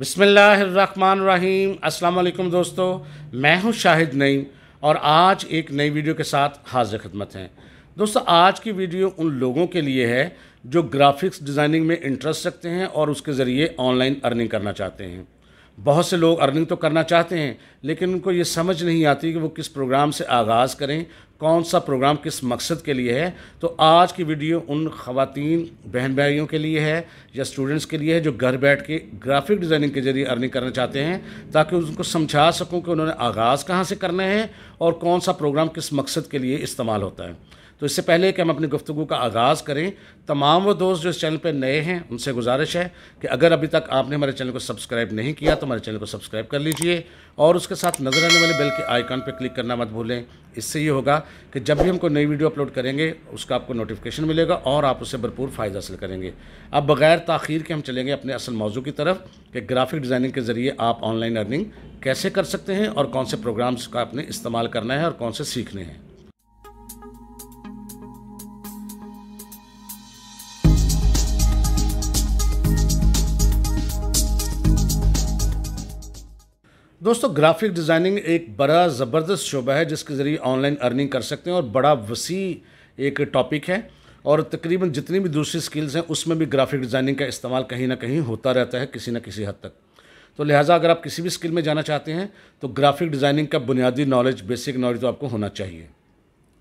बिसमीम अस्सलाम दोस्तों मैं हूं शाहिद नईम और आज एक नई वीडियो के साथ हाजिर खदमत हैं दोस्तों आज की वीडियो उन लोगों के लिए है जो ग्राफिक्स डिज़ाइनिंग में इंटरेस्ट रखते हैं और उसके ज़रिए ऑनलाइन अर्निंग करना चाहते हैं बहुत से लोग अर्निंग तो करना चाहते हैं लेकिन उनको ये समझ नहीं आती कि वो किस प्रोग्राम से आगाज़ करें कौन सा प्रोग्राम किस मकसद के लिए है तो आज की वीडियो उन खातन बहन भाइयों के लिए है या स्टूडेंट्स के लिए है जो घर बैठ के ग्राफिक डिज़ाइनिंग के ज़रिए अर्निंग करना चाहते हैं ताकि उनको समझा सकूँ कि उन्होंने आगाज़ कहाँ से करना है और कौन सा प्रोग्राम किस मकसद के लिए इस्तेमाल होता है तो इससे पहले कि हम अपनी गुफ्तु का आगाज़ करें तमाम वो दोस्त जो इस चैनल पर नए हैं उनसे गुजारिश है कि अगर अभी तक आपने हमारे चैनल को सब्सक्राइब नहीं किया तो हमारे चैनल को सब्सक्राइब कर लीजिए और उसके साथ नज़र आने वाले बेल के आइकॉन पर क्लिक करना मत भूलें इससे ये होगा कि जब भी हम कोई नई वीडियो अपलोड करेंगे उसका आपको नोटिफिकेशन मिलेगा और आप उससे भरपूर फ़ायदा हासिल करेंगे अब बग़ैर तखीर के हम चलेंगे अपने असल मौजू की तरफ कि ग्राफिक डिज़ाइनिंग के ज़रिए आप ऑनलाइन अर्निंग कैसे कर सकते हैं और कौन से प्रोग्राम्स का आपने इस्तेमाल करना है और कौन से सीखने हैं दोस्तों ग्राफिक डिज़ाइनिंग एक बड़ा ज़बरदस्त शोबा है जिसके ज़रिए ऑनलाइन अर्निंग कर सकते हैं और बड़ा वसी एक टॉपिक है और तकरीबन जितनी भी दूसरी स्किल्स हैं उसमें भी ग्राफिक डिज़ाइनिंग का इस्तेमाल कहीं ना कहीं होता रहता है किसी न किसी हद तक तो लिहाजा अगर आप किसी भी स्किल में जाना चाहते हैं तो ग्राफिक डिज़ाइनिंग का बुनियादी नॉलेज बेसिक नॉलेज तो आपको होना चाहिए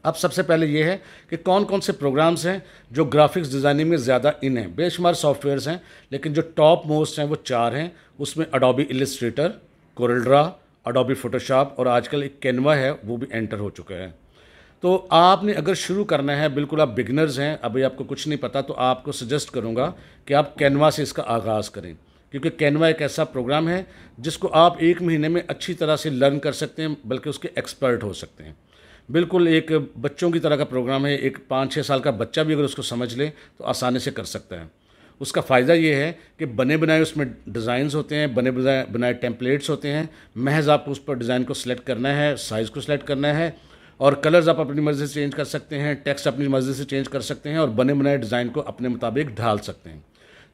अब सबसे पहले ये है कि कौन कौन से प्रोग्राम्स हैं जो ग्राफिक्स डिज़ाइनिंग में ज़्यादा इन हैं बेशुमार सॉफ्टवेयर्स हैं लेकिन जो टॉप मोस्ट हैं वो चार हैं उसमें Adobe Illustrator CorelDRAW Adobe Photoshop और आजकल एक कैनवा है वो भी एंटर हो चुका है तो आपने अगर शुरू करना है बिल्कुल आप बिगनर्स हैं अभी आपको कुछ नहीं पता तो आपको सजेस्ट करूँगा कि आप कैनवा से इसका आगाज़ करें क्योंकि कैनवा एक ऐसा प्रोग्राम है जिसको आप एक महीने में अच्छी तरह से लर्न कर सकते हैं बल्कि उसके एक्सपर्ट हो सकते हैं बिल्कुल एक बच्चों की तरह का प्रोग्राम है एक पाँच छः साल का बच्चा भी अगर उसको समझ ले तो आसानी से कर सकता है उसका फ़ायदा ये है कि बने बनाए उसमें डिज़ाइंस होते हैं बने बनाए बनाए टेम्पलेट्स होते हैं महज आपको उस पर डिज़ाइन को सिलेक्ट करना है साइज़ को सिलेक्ट करना है और कलर्स आप अपनी मर्ज़ी से चेंज कर सकते हैं टेक्स्ट अपनी मर्ज़ी से चेंज कर सकते हैं और बने बनाए डिज़ाइन को अपने मुताबिक ढाल सकते हैं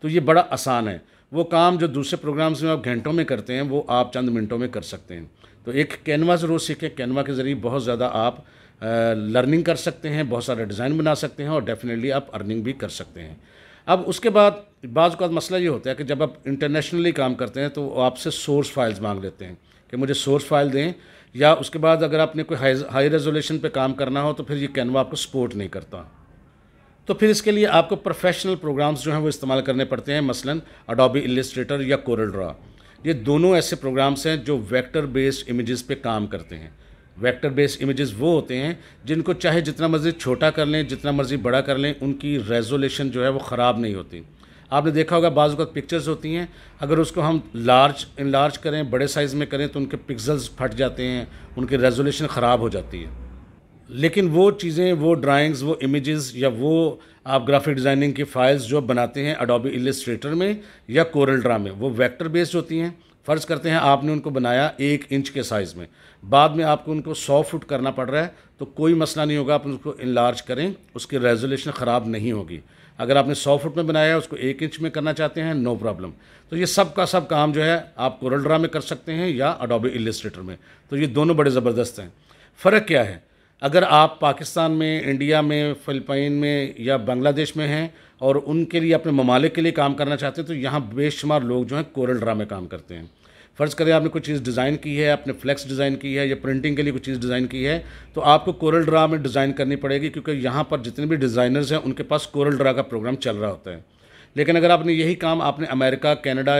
तो ये बड़ा आसान है वो काम जो दूसरे प्रोग्राम्स में आप घंटों में करते हैं वो आप चंद मिनटों में कर सकते हैं तो एक कैनवा ज़रूर सीखें कैनवा के ज़रिए बहुत ज़्यादा आप लर्निंग कर सकते हैं बहुत सारा डिज़ाइन बना सकते हैं और डेफिनेटली आप अर्निंग भी कर सकते हैं अब उसके बाद बाज़ का मसला ये होता है कि जब आप इंटरनेशनली काम करते हैं तो आपसे सोर्स फाइल्स मांग लेते हैं कि मुझे सोर्स फाइल दें या उसके बाद अगर आपने कोई हाई हाई रेजोल्यूशन पे काम करना हो तो फिर ये कैनवा आपको सपोर्ट नहीं करता तो फिर इसके लिए आपको प्रोफेशनल प्रोग्राम्स जो हैं वो इस्तेमाल करने पड़ते हैं मसलन अडोबी इलिस्ट्रेटर या कोरल ड्रा ये दोनों ऐसे प्रोग्राम्स हैं जो वेक्टर बेस्ड इमेजेस पे काम करते हैं वेक्टर बेस्ड इमेजेस वो होते हैं जिनको चाहे जितना मर्ज़ी छोटा कर लें जितना मर्ज़ी बड़ा कर लें उनकी रेजोलेशन जो है वो ख़राब नहीं होती आपने देखा होगा बाज़ का पिक्चर्स होती हैं अगर उसको हम लार्ज इन लार्ज करें बड़े साइज़ में करें तो उनके पिक्सल्स फट जाते हैं उनकी रेजोलेशन ख़राब हो जाती है लेकिन वो चीज़ें वो ड्राइंग्स वो इमेजेस या वो आप ग्राफिक डिज़ाइनिंग की फाइल्स जो बनाते हैं अडोबी इलिस्ट्रेटर में या कोरल ड्रा में वो वेक्टर बेस्ड होती हैं फ़र्ज़ करते हैं आपने उनको बनाया एक इंच के साइज़ में बाद में आपको उनको सौ फुट करना पड़ रहा है तो कोई मसला नहीं होगा आप उसको इनलार्ज करें उसकी रेजोल्यूशन ख़राब नहीं होगी अगर आपने सौ फुट में बनाया उसको एक इंच में करना चाहते हैं नो प्रॉब्लम तो ये सब का सब काम जो है आप कोरल ड्रा में कर सकते हैं या अडोबी इलिस्ट्रेटर में तो ये दोनों बड़े ज़बरदस्त हैं फ़र्क क्या है अगर आप पाकिस्तान में इंडिया में फ़िलिपाइन में या बांग्लादेश में हैं और उनके लिए अपने ममालिक के लिए काम करना चाहते हैं तो यहाँ बेशुमार लोग जो हैं कोरल ड्रा में काम करते हैं फ़र्ज़ करें आपने कोई चीज़ डिज़ाइन की है आपने फ्लेक्स डिज़ाइन की है या प्रिंटिंग के लिए कोई चीज़ डिज़ाइन की है तो आपको कोरल ड्रा में डिज़ाइन करनी पड़ेगी क्योंकि यहाँ पर जितने भी डिज़ाइनर्स हैं उनके पास कोरल ड्रा का प्रोग्राम चल रहा होता है लेकिन अगर आपने यही काम आपने अमेरिका कैनेडा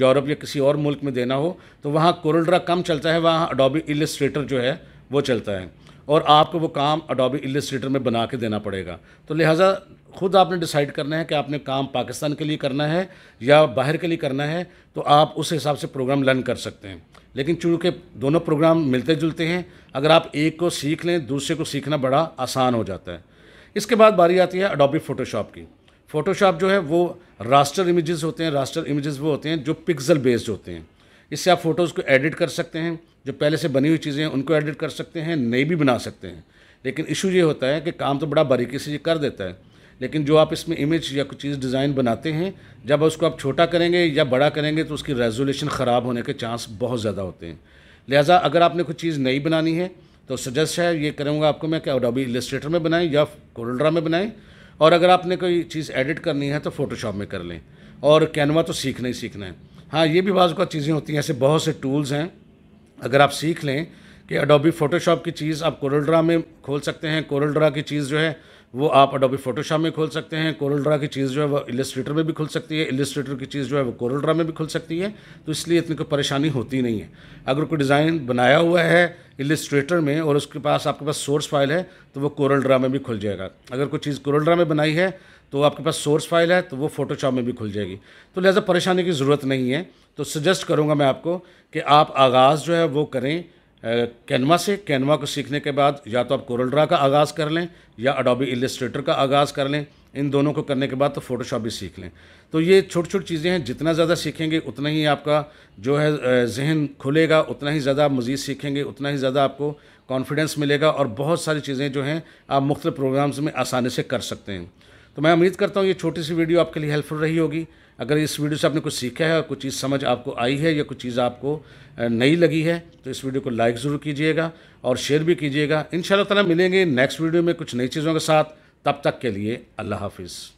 यूरोप या किसी और मुल्क में देना हो तो वहाँ कोरल ड्रा कम चलता है वहाँ अडोबी इलिस्ट्रेटर जो है वो चलता है और आपको वो काम अडोबी इलिस्ट्रेटर में बना के देना पड़ेगा तो लिहाजा खुद आपने डिसाइड करना है कि आपने काम पाकिस्तान के लिए करना है या बाहर के लिए करना है तो आप उस हिसाब से प्रोग्राम लर्न कर सकते हैं लेकिन चूँकि दोनों प्रोग्राम मिलते जुलते हैं अगर आप एक को सीख लें दूसरे को सीखना बड़ा आसान हो जाता है इसके बाद बारी आती है अडोबी फ़ोटोशॉप की फ़ोटोशॉप जो है वो रास्टर इमेजेस होते हैं रास्टर इमेजेस वो होते हैं जो पिक्सल बेस्ड होते हैं इससे आप फ़ोटोज़ को एडिट कर सकते हैं जो पहले से बनी हुई चीज़ें हैं उनको एडिट कर सकते हैं नई भी बना सकते हैं लेकिन इशू ये होता है कि काम तो बड़ा बारीकी से ये कर देता है लेकिन जो आप इसमें इमेज या कुछ चीज़ डिज़ाइन बनाते हैं जब उसको आप छोटा करेंगे या बड़ा करेंगे तो उसकी रेजोल्यूशन ख़राब होने के चांस बहुत ज़्यादा होते हैं लिहाजा अगर आपने कुछ चीज़ नई बनानी है तो सजेस्ट है ये करूँगा आपको मैं कि अडोबी इलस्ट्रेटर में बनाएं या कोरोड्रा में बनाएं और अगर आपने कोई चीज़ एडिट करनी है तो फ़ोटोशॉप में कर लें और कैनवा तो सीखना ही सीखना है हाँ ये भी बाज़ चीज़ें होती हैं ऐसे बहुत से टूल्स हैं अगर आप सीख लें कि अडोबी फ़ोटोशॉप की चीज़ आप कोरलड्रा में खोल सकते हैं कोरलड्रा की चीज़ जो है वो आप अडोबी फ़ोटोशॉप में खोल सकते हैं कोरलड्रा की चीज़ जो है वो इलस्ट्रेटर में भी खुल सकती है इलस्ट्रेटर की चीज़ जो है वो कोरलड्रा में भी खुल सकती है तो इसलिए इतनी कोई परेशानी होती नहीं है अगर कोई डिज़ाइन बनाया हुआ है इलस्ट्रेटर में और उसके पास आपके पास सोर्स फाइल है तो वो कोरलड्रा में भी खुल जाएगा अगर कोई चीज़ कोरलड्रा में बनाई है तो आपके पास सोर्स फाइल है तो वो फोटोशॉप में भी खुल जाएगी तो लिहाजा परेशानी की ज़रूरत नहीं है तो सजेस्ट करूँगा मैं आपको कि आप आगाज़ जो है वो करें कैनवा से कैनवा को सीखने के बाद या तो आप कोरल ड्रा का आगाज़ कर लें या अडोबी इलिस्ट्रेटर का आगाज़ कर लें इन दोनों को करने के बाद तो फ़ोटोशॉप भी सीख लें तो ये छोटी छोटी चीज़ें हैं जितना ज़्यादा सीखेंगे उतना ही आपका जो है जहन खुलेगा उतना ही ज़्यादा आप मज़ीद सीखेंगे उतना ही ज़्यादा आपको कॉन्फिडेंस मिलेगा और बहुत सारी चीज़ें जो हैं आप मुख्तु प्रोग्राम्स में आसानी से कर सकते हैं तो मैं उम्मीद करता हूँ ये छोटी सी वीडियो आपके लिए हेल्पफुल रही होगी अगर इस वीडियो से आपने कुछ सीखा है और कुछ चीज़ समझ आपको आई है या कुछ चीज़ आपको नई लगी है तो इस वीडियो को लाइक ज़रूर कीजिएगा और शेयर भी कीजिएगा इन ताला मिलेंगे नेक्स्ट वीडियो में कुछ नई चीज़ों के साथ तब तक के लिए अल्लाह हाफिज़